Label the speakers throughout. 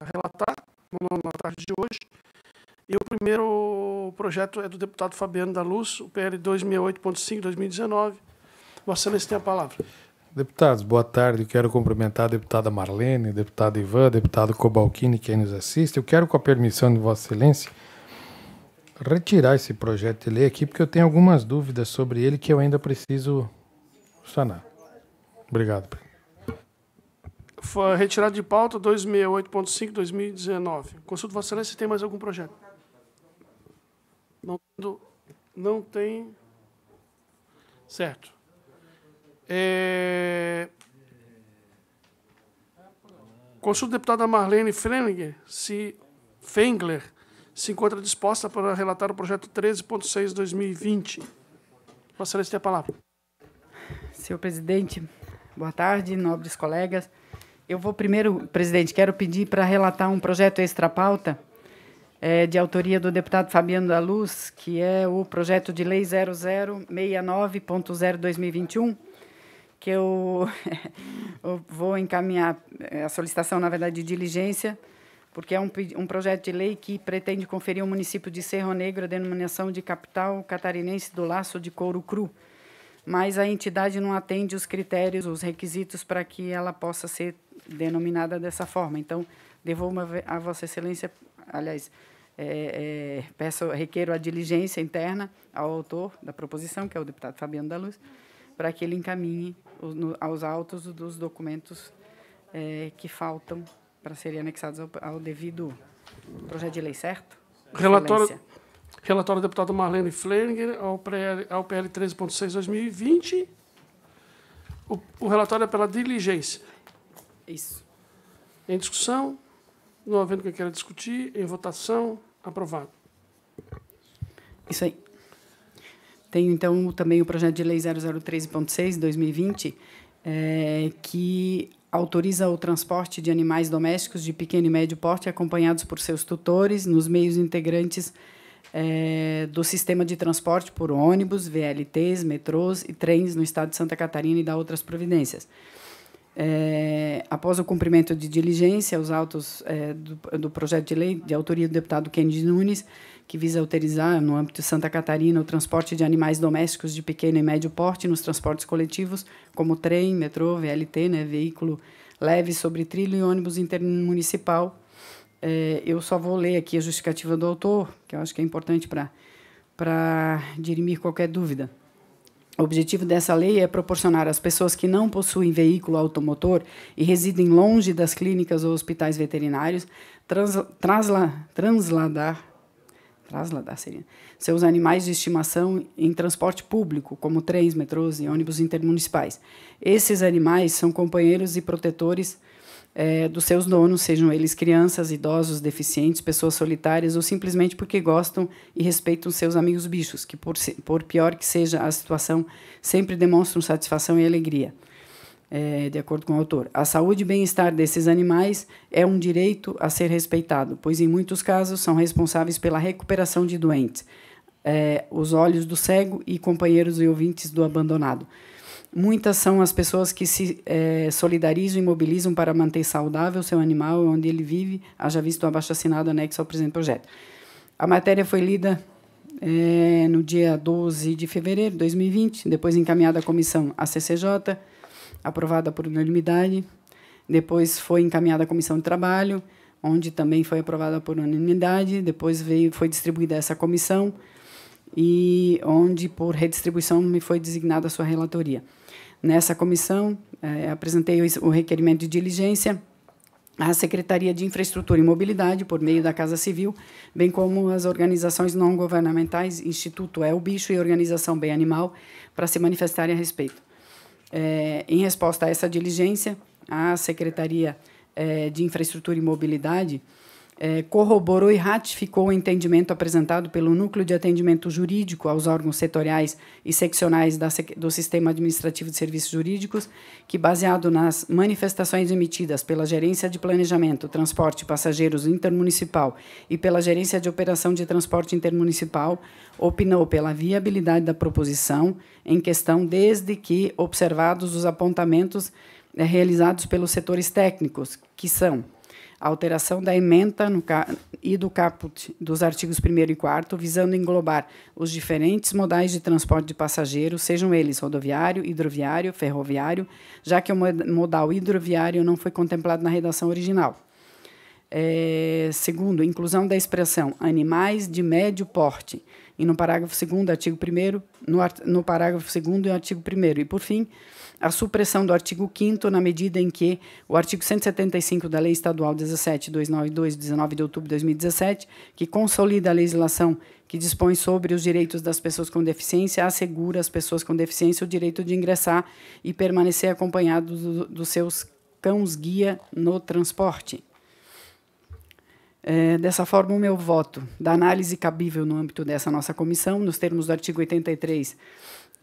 Speaker 1: relatar na tarde de hoje. E o primeiro projeto é do deputado Fabiano da Luz, o PL 2008.5-2019. Vossa Excelência tem a palavra. Deputados, boa tarde. quero cumprimentar a deputada Marlene, deputado Ivan, deputado Cobalcini, quem nos assiste. Eu quero, com a permissão de Vossa Excelência, retirar esse projeto de lei aqui, porque eu tenho algumas dúvidas sobre ele que eu ainda preciso sanar. Obrigado, presidente. Foi retirado de pauta 268.5, 2019. Consulto Vossa Excelência se tem mais algum projeto. Não, não tem. Certo. É... Consulto deputada Marlene Fengler se, Fengler se encontra disposta para relatar o projeto 13.6 2020. Vossa Excelência tem
Speaker 2: a palavra. Senhor presidente, boa tarde, nobres colegas. Eu vou primeiro, presidente, quero pedir para relatar um projeto extra-pauta é, de autoria do deputado Fabiano da Luz, que é o projeto de lei 0069.02021, que eu, eu, vou encaminhar é, a solicitação, na verdade, de diligência, porque é um, um projeto de lei que pretende conferir ao município de Cerro Negro a denominação de capital catarinense do laço de couro cru, mas a entidade não atende os critérios, os requisitos para que ela possa ser denominada dessa forma. Então, devolvo a Vossa Excelência, aliás, é, é, peço, requeiro a diligência interna ao autor da proposição, que é o deputado Fabiano da Luz, para que ele encaminhe os, no, aos autos dos documentos é, que faltam para serem anexados ao, ao, devido projeto de lei, certo? Relatório.
Speaker 1: Excelência. Relatório do deputado Marlene Flanagan ao PL, ao PL 13.6 2020. O, o relatório é pela diligência. Isso. Em discussão, não havendo quem queira discutir, em votação,
Speaker 2: aprovado. Isso aí. Tenho, então, também o projeto de lei 0013.6, 2020, é, que autoriza o transporte de animais domésticos de pequeno e médio porte acompanhados por seus tutores nos meios integrantes é, do sistema de transporte por ônibus, VLTs, metrôs e trens no estado de Santa Catarina e da outras providências. É, após o cumprimento de diligência, os autos é, do, do, projeto de lei de autoria do deputado Kennedy Nunes, que visa autorizar, no âmbito de Santa Catarina, o transporte de animais domésticos de pequeno e médio porte nos transportes coletivos, como trem, metrô, VLT, né, veículo leve sobre trilho e ônibus intermunicipal, é, eu só vou ler aqui a justificativa do autor, que eu acho que é importante para dirimir qualquer dúvida. O objetivo dessa lei é proporcionar às pessoas que não possuem veículo automotor e residem longe das clínicas ou hospitais veterinários trans, trasla, transladar, trasladar seria, seus animais de estimação em transporte público, como trens, metrôs e ônibus intermunicipais. Esses animais são companheiros e protetores é, dos seus donos, sejam eles crianças, idosos, deficientes, pessoas solitárias ou simplesmente porque gostam e respeitam seus amigos bichos, que, por, por pior que seja a situação, sempre demonstram satisfação e alegria. É, de acordo com o autor, a saúde e bem-estar desses animais é um direito a ser respeitado, pois em muitos casos são responsáveis pela recuperação de doentes, é, os olhos do cego e companheiros e ouvintes do abandonado. Muitas são as pessoas que se é, solidarizam e mobilizam para manter saudável seu animal onde ele vive, haja visto o abaixo assinado anexo ao presente projeto. A matéria foi lida é, no dia 12 de fevereiro de 2020, depois encaminhada à comissão ACCJ, aprovada por unanimidade. Depois foi encaminhada à comissão de trabalho, onde também foi aprovada por unanimidade. Depois veio, foi distribuída essa comissão e onde, por redistribuição, me foi designada a sua relatoria. Nessa comissão, é, apresentei o requerimento de diligência à Secretaria de Infraestrutura e Mobilidade, por meio da Casa Civil, bem como as organizações não governamentais, Instituto É o Bicho e Organização Bem Animal, para se manifestarem a respeito. É, em resposta a essa diligência, a Secretaria é, de Infraestrutura e Mobilidade é, corroborou e ratificou o entendimento apresentado pelo Núcleo de Atendimento Jurídico aos órgãos setoriais e seccionais da, do Sistema Administrativo de Serviços Jurídicos, que, baseado nas manifestações emitidas pela Gerência de Planejamento, Transporte e Passageiros Intermunicipal e pela Gerência de Operação de Transporte Intermunicipal, opinou pela viabilidade da proposição em questão, desde que observados os apontamentos é, realizados pelos setores técnicos, que são a alteração da emenda e do caput dos artigos 1 e 4 visando englobar os diferentes modais de transporte de passageiros, sejam eles rodoviário, hidroviário, ferroviário, já que o modal hidroviário não foi contemplado na redação original. É, segundo, inclusão da expressão animais de médio porte. E no parágrafo 2 artigo primeiro, no, no, parágrafo segundo e artigo 1 E, por fim, a supressão do artigo 5 na medida em que o artigo 175 da Lei Estadual 17292, 19 de outubro de 2017, que consolida a legislação que dispõe sobre os direitos das pessoas com deficiência, assegura às pessoas com deficiência o direito de ingressar e permanecer acompanhado dos do seus cãos-guia no transporte. É, dessa forma, o meu voto da análise cabível no âmbito dessa nossa comissão, nos termos do artigo 83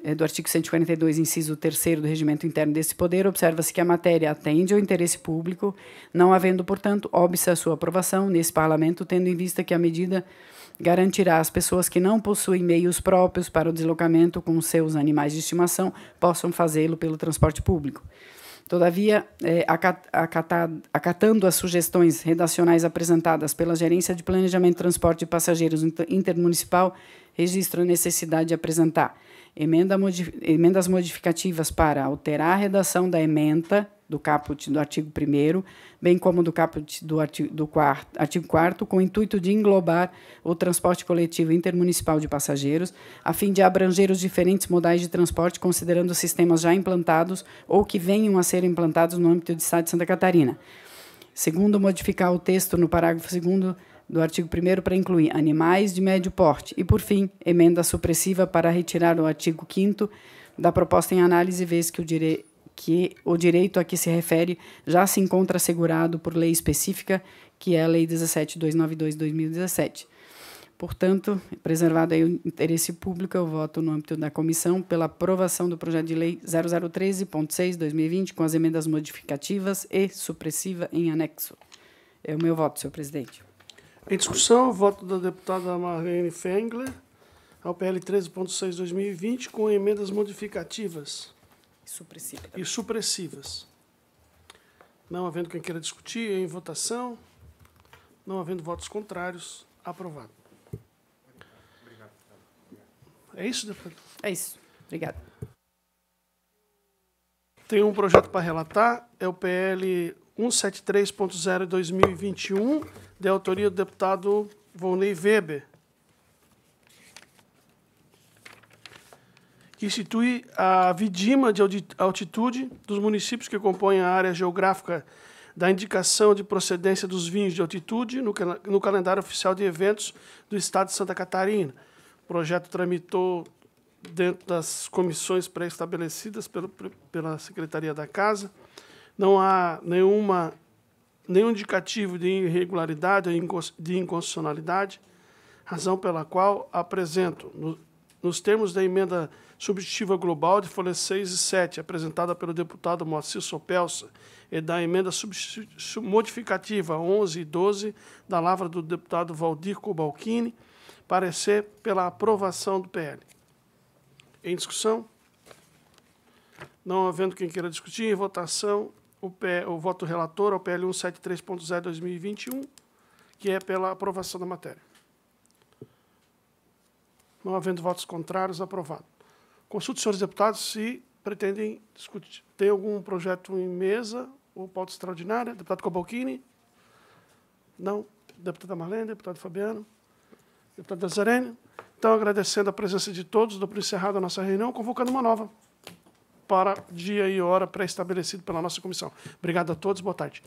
Speaker 2: é, do artigo 142, inciso 3 do regimento interno desse poder, observa-se que a matéria atende ao interesse público, não havendo, portanto, óbice à sua aprovação nesse parlamento, tendo em vista que a medida garantirá às pessoas que não possuem meios próprios para o deslocamento com seus animais de estimação possam fazê-lo pelo transporte público. Todavia, é, acatando as sugestões redacionais apresentadas pela Gerência de Planejamento e Transporte de Passageiros Intermunicipal, registro a necessidade de apresentar emendas modificativas para alterar a redação da emenda do caput do artigo 1 bem como do caput do artigo, do quarto, artigo 4 com o intuito de englobar o transporte coletivo intermunicipal de passageiros, a fim de abranger os diferentes modais de transporte, considerando sistemas já implantados ou que venham a ser implantados no âmbito do Estado de Santa Catarina. Segundo, modificar o texto no parágrafo 2 do artigo 1 para incluir animais de médio porte. E, por fim, emenda supressiva para retirar o artigo 5 da proposta em análise, vez que o direito que o direito a que se refere já se encontra assegurado por lei específica, que é a Lei 17.292/2017. Portanto, preservado aí o interesse público, eu voto no âmbito da comissão pela aprovação do projeto de lei 0013.6/2020 com as emendas modificativas e supressiva em anexo. É o meu voto, senhor presidente. Em discussão, o voto da
Speaker 1: deputada Marlene Fengler ao PL 13.6/2020 com emendas modificativas. E supressivas. Não havendo quem queira discutir, em votação. Não havendo votos contrários, aprovado. Obrigado. É isso, deputado? É isso. Obrigado. Tem um projeto para relatar, é o PL 173.0 2021, de autoria do deputado Volney Weber. que institui a Vidima de altitude dos municípios que compõem a área geográfica da indicação de procedência dos vinhos de altitude no, no calendário oficial de eventos do Estado de Santa Catarina. O projeto tramitou dentro das comissões pré-estabelecidas pela Secretaria da Casa. Não há nenhuma, nenhum indicativo de irregularidade ou de inconstitucionalidade, razão pela qual apresento, nos termos da emenda substitutiva global de folhas 6 e 7, apresentada pelo deputado Moacir Sopelsa, e da emenda modificativa 11 e 12, da lavra do deputado Valdir Cobalcini, parecer pela aprovação do PL. Em discussão? Não havendo quem queira discutir, em votação, o, o voto relator ao PL 173.0 2021, que é pela aprovação da matéria. Não havendo votos contrários, aprovado. Consulte os senhores deputados se pretendem discutir. Tem algum projeto em mesa ou pauta extraordinária? Deputado Cobalcini? Não. Deputada Marlene, deputado Fabiano, deputado Dazarene. Então, agradecendo a presença de todos, dou por encerrada a nossa reunião, convocando uma nova para dia e hora pré-estabelecido pela nossa comissão. Obrigado a todos, boa tarde.